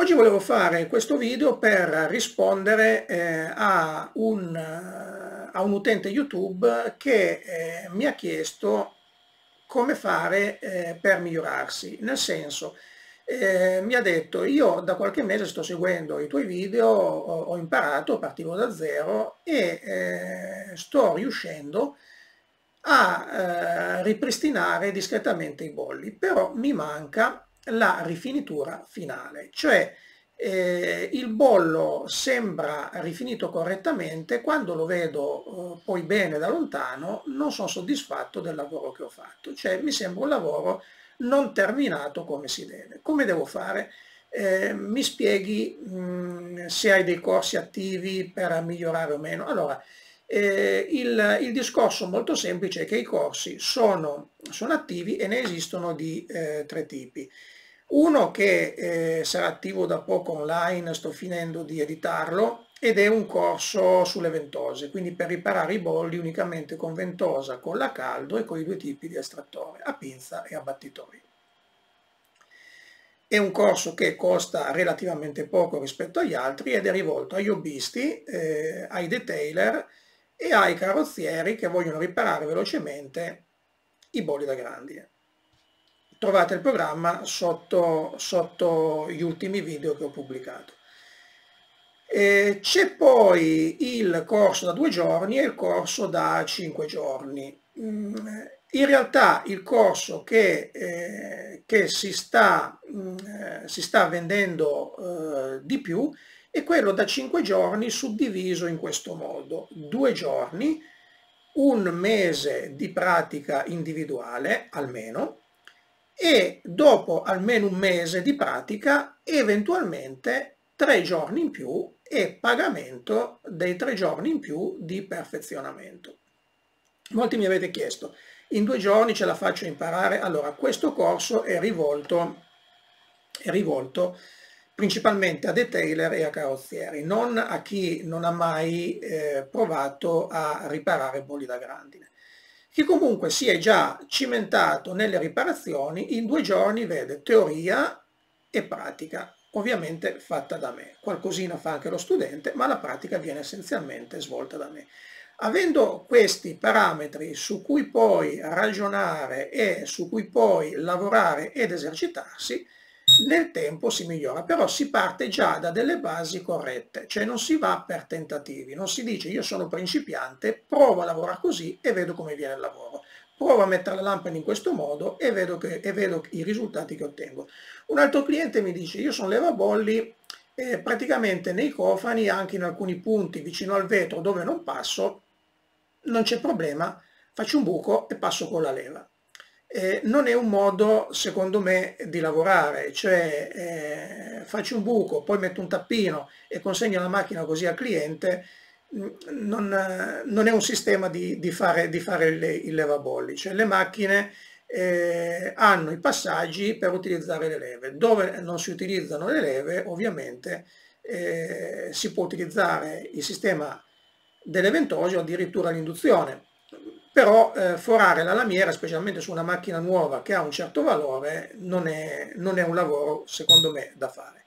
Oggi volevo fare questo video per rispondere eh, a, un, a, un, utente YouTube che eh, mi ha chiesto come fare eh, per migliorarsi, nel senso eh, mi ha detto io da qualche mese sto seguendo i tuoi video, ho, ho imparato, partivo da zero e eh, sto riuscendo a eh, ripristinare discretamente i bolli, però mi manca la rifinitura finale, cioè eh, il bollo sembra rifinito correttamente, quando lo vedo eh, poi bene da lontano non sono soddisfatto del lavoro che ho fatto, cioè mi sembra un lavoro non terminato come si deve. Come devo fare? Eh, mi spieghi mh, mm, se hai dei corsi attivi per migliorare o meno. Allora, eh, il, il, discorso molto semplice è che i corsi sono, sono attivi e ne esistono di eh, tre tipi. Uno che eh, sarà attivo da poco online, sto finendo di editarlo, ed è un corso sulle ventose, quindi per riparare i bolli unicamente con ventosa, con la caldo e con i due tipi di estrattore, a pinza e a battitori. È un corso che costa relativamente poco rispetto agli altri ed è rivolto agli hobbisti, eh, ai detailer, e ai carrozzieri che vogliono riparare velocemente i da grandi. Trovate il programma sotto, sotto gli ultimi video che ho pubblicato. C'è poi il corso da due giorni e il corso da cinque giorni. Mm, in realtà il corso che, eh, che si, sta, mh, mm, eh, si, sta, vendendo eh, di più e quello da 5 giorni suddiviso in questo modo, due giorni, un mese di pratica individuale almeno e dopo almeno un mese di pratica eventualmente tre giorni in più e pagamento dei tre giorni in più di perfezionamento. Molti mi avete chiesto, in due giorni ce la faccio imparare? Allora, questo corso è rivolto, è rivolto principalmente a detailer e a carrozzieri, non a chi non ha mai eh, provato a riparare bolli da grandine. Chi comunque si è già cimentato nelle riparazioni, in due giorni vede teoria e pratica, ovviamente fatta da me. Qualcosina fa anche lo studente, ma la pratica viene essenzialmente svolta da me. Avendo questi parametri su cui poi ragionare e su cui poi lavorare ed esercitarsi, nel tempo si migliora, però si parte già da delle basi corrette, cioè non si va per tentativi, non si dice io sono principiante, provo a lavorare così e vedo come viene il lavoro, provo a mettere la lampada in questo modo e vedo, che, e vedo i risultati che ottengo. Un altro cliente mi dice io sono levabolli, eh, praticamente nei cofani, anche in alcuni punti vicino al vetro dove non passo, non c'è problema, faccio un buco e passo con la leva eh, non è un modo secondo me di lavorare, cioè eh, faccio un buco, poi metto un tappino e consegno la macchina così al cliente, mm, non, non è un sistema di, di fare, di fare le, il levabolli, cioè le macchine eh, hanno i passaggi per utilizzare le leve, dove non si utilizzano le leve ovviamente eh, si può utilizzare il sistema delle ventose o addirittura l'induzione però eh, forare la lamiera, specialmente su una macchina nuova che ha un certo valore, non è, non è un lavoro, secondo me, da fare.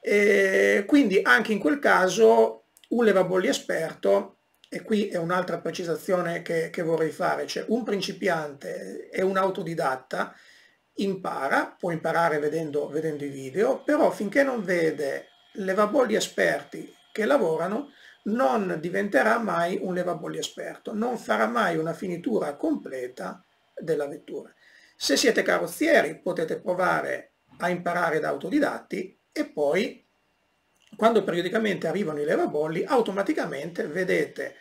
E quindi anche in quel caso un levabolli esperto, e qui è un'altra precisazione che, che vorrei fare, cioè un principiante e un autodidatta impara, può imparare vedendo, vedendo i video, però finché non vede levabolli esperti che lavorano, non diventerà mai un levabolli esperto, non farà mai una finitura completa della vettura. Se siete carrozzieri potete provare a imparare da autodidatti e poi quando periodicamente arrivano i levabolli automaticamente vedete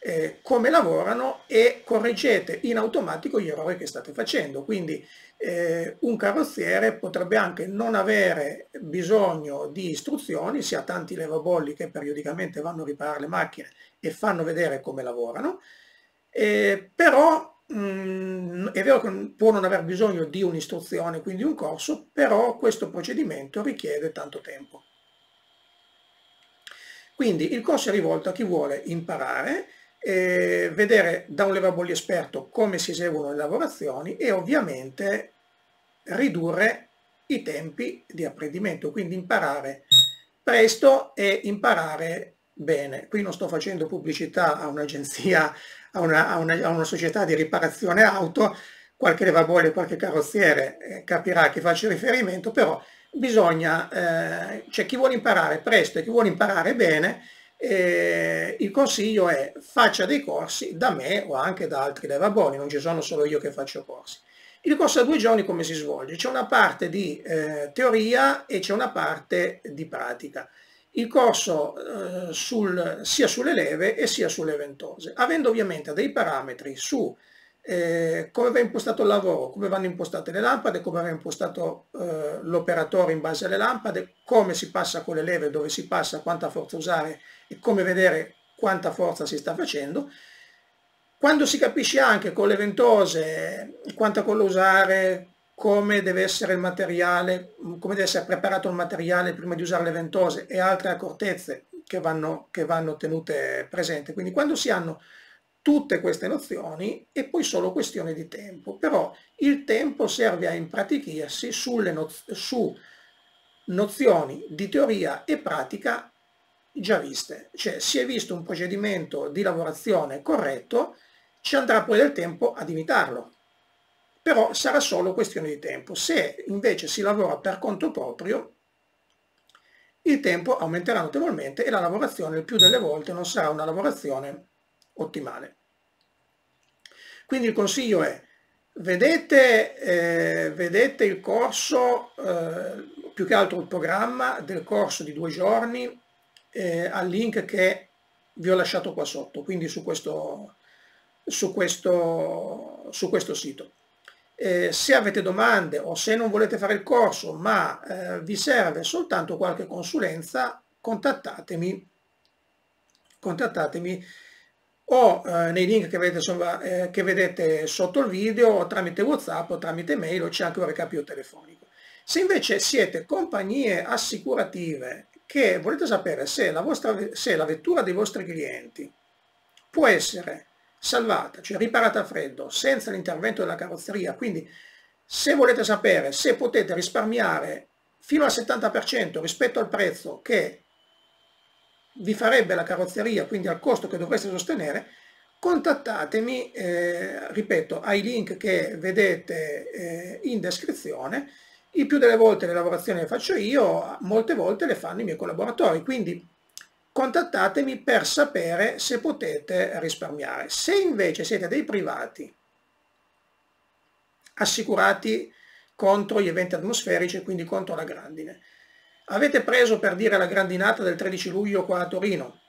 eh, come lavorano e correggete in automatico gli errori che state facendo. Quindi eh, un carrozziere potrebbe anche non avere bisogno di istruzioni, si ha tanti levabolli che periodicamente vanno a riparare le macchine e fanno vedere come lavorano, eh, però mh, mm, è vero che può non aver bisogno di un'istruzione, quindi un corso, però questo procedimento richiede tanto tempo. Quindi il corso è rivolto a chi vuole imparare, eh, vedere da un levaboglio esperto come si eseguono le lavorazioni e ovviamente ridurre i tempi di apprendimento, quindi imparare presto e imparare bene. Qui non sto facendo pubblicità a un'agenzia, a una, a una, a una società di riparazione auto, qualche levaboglio, qualche carrozziere eh, capirà a chi faccio riferimento, però bisogna, eh, c'è cioè chi vuole imparare presto e chi vuole imparare bene, eh, il consiglio è faccia dei corsi da me o anche da altri levaboni, non ci sono solo io che faccio corsi. Il corso a due giorni come si svolge? C'è una parte di eh, teoria e c'è una parte di pratica. Il corso eh, sul, sia sulle leve e sia sulle ventose, avendo ovviamente dei parametri su eh, come va impostato il lavoro, come vanno impostate le lampade, come va impostato eh, l'operatore in base alle lampade, come si passa con le leve, dove si passa, quanta forza usare e come vedere quanta forza si sta facendo. Quando si capisce anche con le ventose quanta colla usare, come deve essere il materiale, come deve essere preparato il materiale prima di usare le ventose e altre accortezze che vanno, che vanno tenute presente. Quindi quando si hanno tutte queste nozioni è poi solo questione di tempo, però il tempo serve a impratichirsi sulle noz su nozioni di teoria e pratica già viste, cioè si è visto un procedimento di lavorazione corretto, ci andrà poi del tempo ad imitarlo, però sarà solo questione di tempo. Se invece si lavora per conto proprio, il tempo aumenterà notevolmente e la lavorazione il più delle volte non sarà una lavorazione ottimale. Quindi il consiglio è vedete, eh, vedete il corso, eh, più che altro il programma del corso di due giorni eh, al link che vi ho lasciato qua sotto, quindi su questo, su questo, su questo sito. Eh, se avete domande o se non volete fare il corso ma eh, vi serve soltanto qualche consulenza, contattatemi, contattatemi o eh, nei link che vedete, sopra, eh, che vedete, sotto il video o tramite whatsapp o tramite mail o c'è anche un recapito telefonico. Se invece siete compagnie assicurative che volete sapere se la, vostra, se la vettura dei vostri clienti può essere salvata, cioè riparata a freddo, senza l'intervento della carrozzeria, quindi se volete sapere se potete risparmiare fino al 70% rispetto al prezzo che vi farebbe la carrozzeria, quindi al costo che dovreste sostenere, contattatemi, eh, ripeto, ai link che vedete eh, in descrizione. Il più delle volte le lavorazioni le faccio io, molte volte le fanno i miei collaboratori, quindi contattatemi per sapere se potete risparmiare. Se invece siete dei privati assicurati contro gli eventi atmosferici e quindi contro la grandine, Avete preso per dire la grandinata del 13 luglio qua a Torino.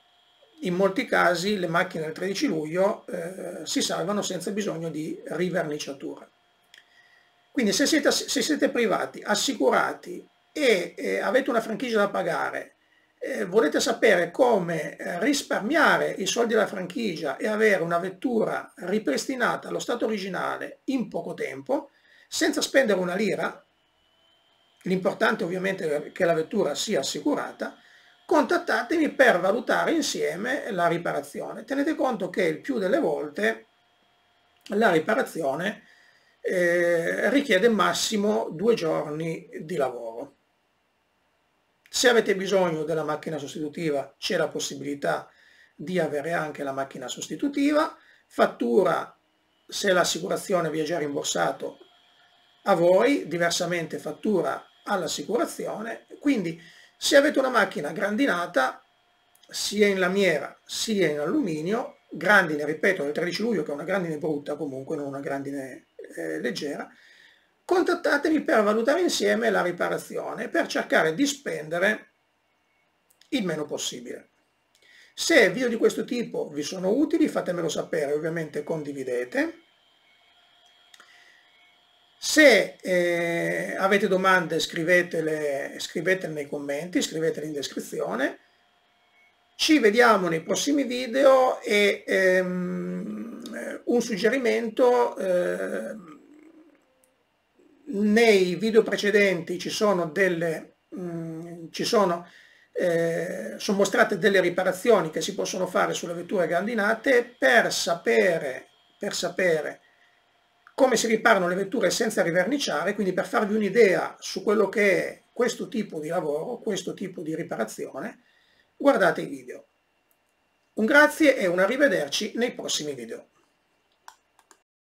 In molti casi le macchine del 13 luglio eh, si salvano senza bisogno di riverniciatura. Quindi se siete, se siete privati, assicurati e eh, avete una franchigia da pagare, eh, volete sapere come eh, risparmiare i soldi della franchigia e avere una vettura ripristinata allo stato originale in poco tempo, senza spendere una lira, l'importante ovviamente è che la vettura sia assicurata, contattatemi per valutare insieme la riparazione. Tenete conto che il più delle volte la riparazione eh, richiede massimo due giorni di lavoro. Se avete bisogno della macchina sostitutiva c'è la possibilità di avere anche la macchina sostitutiva, fattura se l'assicurazione vi è già rimborsato a voi, diversamente fattura all'assicurazione. Quindi se avete una macchina grandinata, sia in lamiera sia in alluminio, grandine, ripeto, del 13 luglio che è una grandine brutta comunque, non una grandine eh, leggera, contattatemi per valutare insieme la riparazione per cercare di spendere il meno possibile. Se video di questo tipo vi sono utili fatemelo sapere, ovviamente condividete, se eh, avete domande scrivetele, scrivetele nei commenti, scrivetele in descrizione. Ci vediamo nei prossimi video e ehm, un suggerimento, eh, nei video precedenti ci sono delle, mh, mm, ci sono, eh, sono mostrate delle riparazioni che si possono fare sulle vetture grandinate per sapere, per sapere come si riparano le vetture senza riverniciare, quindi per farvi un'idea su quello che è questo tipo di lavoro, questo tipo di riparazione, guardate i video. Un grazie e un arrivederci nei prossimi video.